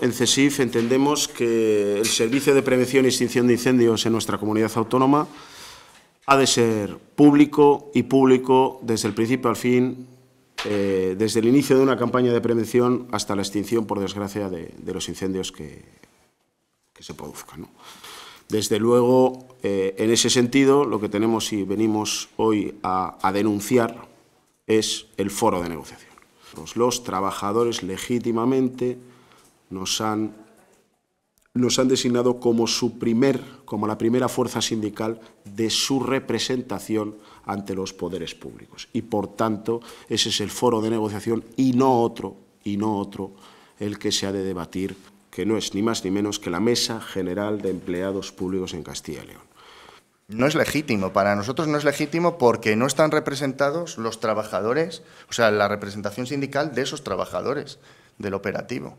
En CESIF entendemos que el servicio de prevención y extinción de incendios en nuestra comunidad autónoma ha de ser público y público desde el principio al fin, eh, desde el inicio de una campaña de prevención hasta la extinción, por desgracia, de, los incendios que, se produzcan. Desde luego, eh, en ese sentido, lo que tenemos y venimos hoy a, denunciar es el foro de negociación. los trabajadores legítimamente nos han, designado como, su primer, como la primera fuerza sindical de su representación ante los poderes públicos. Y por tanto, ese es el foro de negociación y no otro, y no otro, el que se ha de debatir, que no es ni más ni menos que la Mesa General de Empleados Públicos en Castilla y León. No es legítimo, para nosotros no es legítimo porque no están representados los trabajadores, o sea, la representación sindical de esos trabajadores del operativo.